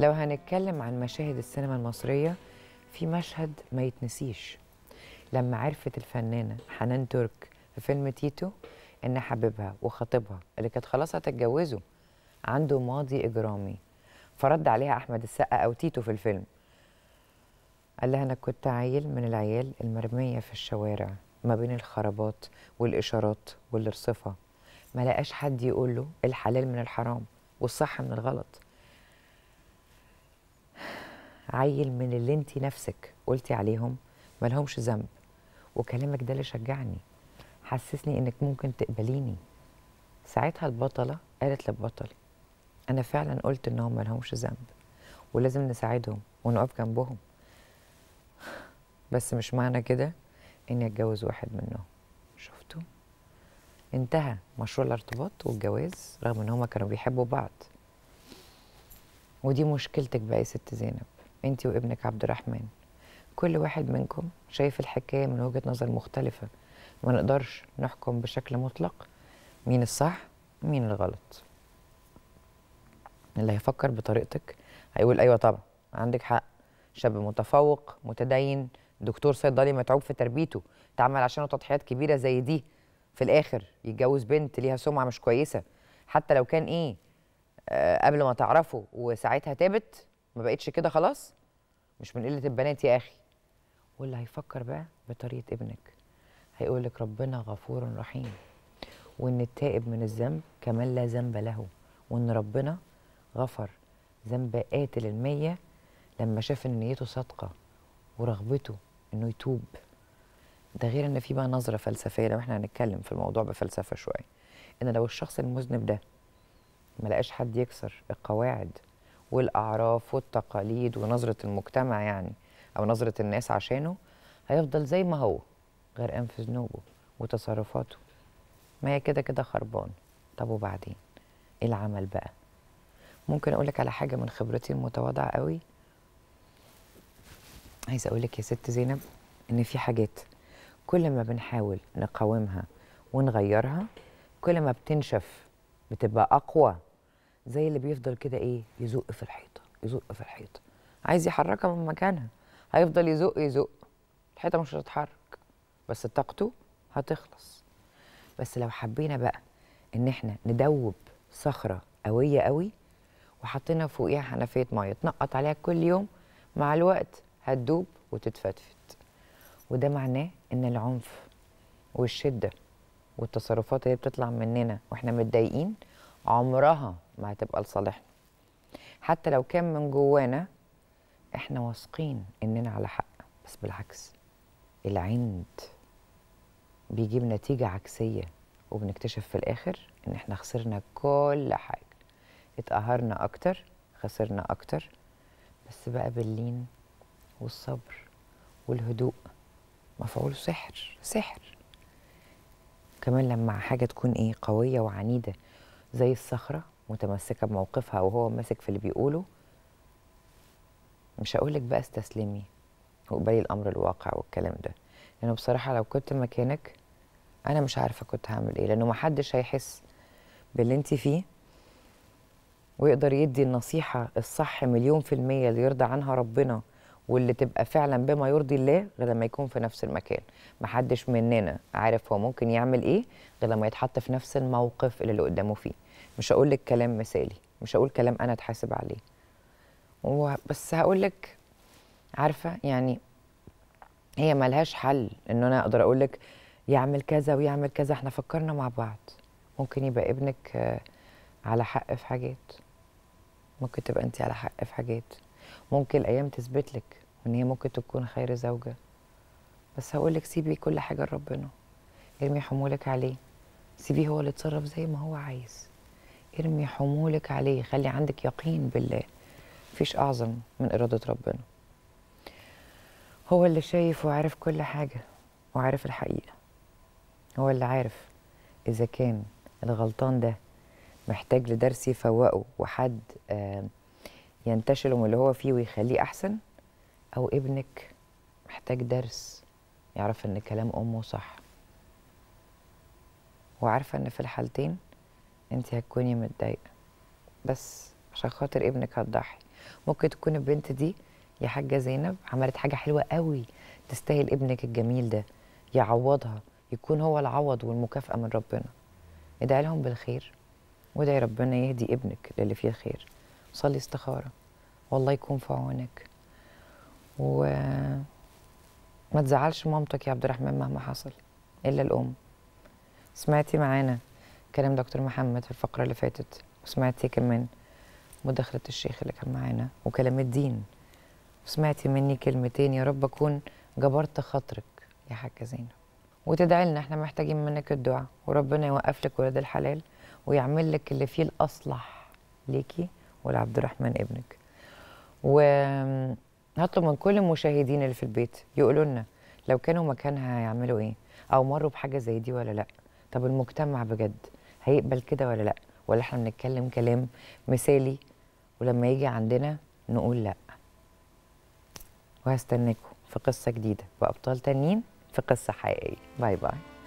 لو هنتكلم عن مشاهد السينما المصرية في مشهد ما يتنسيش لما عرفت الفنانة حنان ترك في فيلم تيتو إن حبيبها وخطيبها اللي كانت خلاص هتتجوزه عنده ماضي إجرامي فرد عليها أحمد السقا أو تيتو في الفيلم قال لها أنا كنت عيل من العيال المرمية في الشوارع ما بين الخرابات والإشارات والرصفة ما لقاش حد يقول له الحلال من الحرام والصح من الغلط عيل من اللي انت نفسك قلتي عليهم ملهمش ذنب وكلامك ده اللي شجعني حسسني انك ممكن تقبليني ساعتها البطله قالت للبطل انا فعلا قلت انهم ملهمش ذنب ولازم نساعدهم ونقف جنبهم بس مش معنى كده اني اتجوز واحد منهم شفتوا انتهى مشروع الارتباط والجواز رغم ان هما كانوا بيحبوا بعض ودي مشكلتك بقى يا ست زينب انت وابنك عبد الرحمن كل واحد منكم شايف الحكايه من وجهه نظر مختلفه ما نقدرش نحكم بشكل مطلق مين الصح مين الغلط اللي هيفكر بطريقتك هيقول ايوه طبعا عندك حق شاب متفوق متدين دكتور صيدلي متعوب في تربيته تعمل عشانه تضحيات كبيره زي دي في الاخر يتجوز بنت ليها سمعه مش كويسه حتى لو كان ايه آه قبل ما تعرفه وساعتها تابت ما بقتش كده خلاص مش من قله البنات يا اخي واللي هيفكر بقى بطريقه ابنك هيقول لك ربنا غفور رحيم وان التائب من الذنب كمان لا ذنب له وان ربنا غفر ذنب قاتل المية لما شاف ان نيته صادقه ورغبته انه يتوب ده غير ان في بقى نظره فلسفيه لو احنا هنتكلم في الموضوع بفلسفه شويه ان لو الشخص المذنب ده ما لقاش حد يكسر القواعد والاعراف والتقاليد ونظره المجتمع يعني او نظره الناس عشانه هيفضل زي ما هو غرقان في ذنوبه وتصرفاته ما هي كده كده خربان طب وبعدين ايه العمل بقى ممكن اقولك على حاجه من خبرتي المتواضعه قوي عايزه اقولك يا ست زينب ان في حاجات كل ما بنحاول نقاومها ونغيرها كل ما بتنشف بتبقى اقوى زي اللي بيفضل كده ايه يزق في الحيطه يزق في الحيطه عايز يحركها من مكانها هيفضل يزق يزق الحيطه مش هتتحرك بس طاقته هتخلص بس لو حبينا بقى ان احنا ندوب صخره قويه قوي وحطينا فوقيها حنفيه ميه تنقط عليها كل يوم مع الوقت هتدوب وتتفتفت وده معناه ان العنف والشده والتصرفات اللي بتطلع مننا واحنا متضايقين عمرها ما هتبقى لصالحنا حتى لو كان من جوانا احنا واثقين اننا على حق بس بالعكس العند بيجيب نتيجة عكسية وبنكتشف في الآخر إن إحنا خسرنا كل حاجة اتقهرنا أكتر خسرنا أكتر بس بقى باللين والصبر والهدوء مفعول سحر سحر كمان لما حاجة تكون إيه قوية وعنيدة زي الصخرة متمسكه بموقفها وهو ماسك في اللي بيقوله مش هقولك بقى استسلمي وقبلي الامر الواقع والكلام ده لانه بصراحه لو كنت مكانك انا مش عارفه كنت هعمل ايه لانه محدش هيحس باللي انت فيه ويقدر يدي النصيحه الصح مليون في الميه اللي يرضى عنها ربنا واللي تبقى فعلا بما يرضي الله غير لما يكون في نفس المكان محدش مننا عارف هو ممكن يعمل ايه غير لما يتحط في نفس الموقف اللي اللي قدامه فيه مش هقول لك كلام مثالي مش هقول كلام انا اتحاسب عليه بس هقول لك عارفه يعني هي ملهاش حل ان انا اقدر اقول لك يعمل كذا ويعمل كذا احنا فكرنا مع بعض ممكن يبقى ابنك آه، على حق في حاجات ممكن تبقى انت على حق في حاجات ممكن الايام تثبت لك ان هي ممكن تكون خير زوجه بس هقول لك سيبي كل حاجه لربنا ارمي حمولك عليه سيبيه هو اللي يتصرف زي ما هو عايز ارمي حمولك عليه خلي عندك يقين بالله مفيش أعظم من إرادة ربنا هو اللي شايف وعارف كل حاجة وعارف الحقيقة هو اللي عارف إذا كان الغلطان ده محتاج لدرس يفوقه وحد ينتشله من اللي هو فيه ويخليه أحسن أو ابنك محتاج درس يعرف إن كلام أمه صح وعارفة إن في الحالتين انت هتكوني متضايقه بس عشان خاطر ابنك هتضحي ممكن تكون البنت دي يا حاجه زينب عملت حاجه حلوه قوي تستاهل ابنك الجميل ده يعوضها يكون هو العوض والمكافاه من ربنا ادعي لهم بالخير وادعي ربنا يهدي ابنك للي فيه خير صلي استخاره والله يكون في عونك وما تزعلش مامتك يا عبد الرحمن مهما حصل الا الام سمعتي معانا كلام دكتور محمد في الفقره اللي فاتت وسمعتي كمان مداخله الشيخ اللي كان معانا وكلام الدين وسمعتي مني كلمتين يا رب اكون جبرت خاطرك يا حاجه زينب وتدعي لنا احنا محتاجين منك الدعاء وربنا يوقف لك ولاد الحلال ويعمل لك اللي فيه الاصلح ليكي ولعبد الرحمن ابنك وهطلب من كل المشاهدين اللي في البيت يقولوا لنا لو كانوا مكانها هيعملوا ايه او مروا بحاجه زي دي ولا لا طب المجتمع بجد هيقبل كده ولا لا ولا احنا بنتكلم كلام مثالي ولما يجي عندنا نقول لا وهستناكم في قصة جديدة وأبطال تانيين في قصة حقيقية باي باي